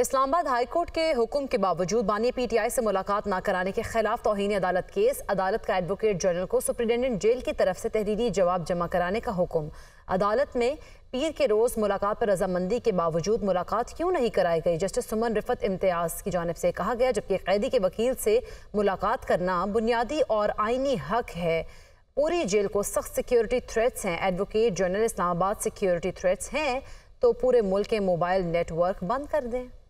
Islamabad high court के हुक्म के बावजूद बानी पीटीआई से मुलाकात न कराने के खिलाफ तोहनी अदालत केस अदालत का एडवोकेट जनरल को सुप्रिटेंडेंट जेल की तरफ से तहरीरी जवाब जमा कराने का हुक्म अदालत में पीर के रोज़ मुलाकात पर रजामंदी के बावजूद मुलाकात क्यों नहीं कराई गई जस्टिस सुमन रिफत इम्तियाज़ की जानब से कहा गया जबकि कैदी के वकील से मुलाकात करना बुनियादी और आइनी हक है पूरी जेल को सख्त सिक्योरिटी थ्रेट्स हैं advocate general Islamabad security threats हैं तो पूरे मुल्क के मोबाइल नेटवर्क बंद कर दें